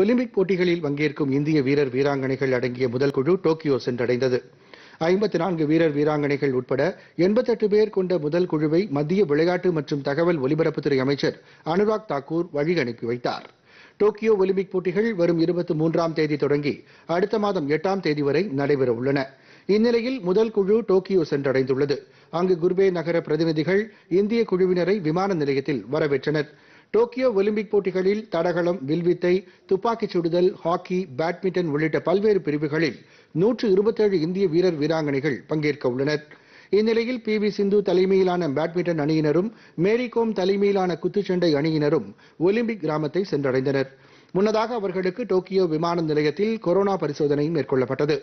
Olympic போட்டிகளில் பங்கேற்கும் இந்திய வீரர் வீராங்கனைகள் அடங்கிய முதல் குழு டோக்கியோ சென்றடைந்தது ஐம்பத்தி நான்கு வீரர் வீராங்கனைகள் உட்பட எண்பத்தெட்டு பேர் கொண்ட முதல் குழுவை மத்திய விளையாட்டு மற்றும் தகவல் ஒலிபரப்புத்துறை அமைச்சர் அனுராக் தாக்கூர் வழி அனுப்பி வைத்தார் டோக்கியோ ஒலிம்பிக் போட்டிகள் வரும் இருபத்தி மூன்றாம் தேதி தொடங்கி அடுத்த மாதம் எட்டாம் தேதி வரை நடைபெற உள்ளன இந்நிலையில் முதல் குழு டோக்கியோ சென்றடைந்துள்ளது அங்கு குர்பே நகர பிரதிநிதிகள் இந்திய குழுவினரை விமான நிலையத்தில் வரவேற்றனர் டோக்கியோ ஒலிம்பிக் போட்டிகளில் தடகளம் வில்வித்தை துப்பாக்கிச் சுடுதல் ஹாக்கி பேட்மிண்டன் உள்ளிட்ட பல்வேறு பிரிவுகளில் நூற்று இருபத்தேழு இந்திய வீரர் வீராங்கனைகள் பங்கேற்க உள்ளனர் இந்நிலையில் பி வி சிந்து தலைமையிலான பேட்மிண்டன் அணியினரும் மேரிகோம் தலைமையிலான குத்துச்சண்டை அணியினரும் ஒலிம்பிக் கிராமத்தை சென்றடைந்தனர் முன்னதாக அவர்களுக்கு டோக்கியோ விமான நிலையத்தில் கொரோனா பரிசோதனை மேற்கொள்ளப்பட்டது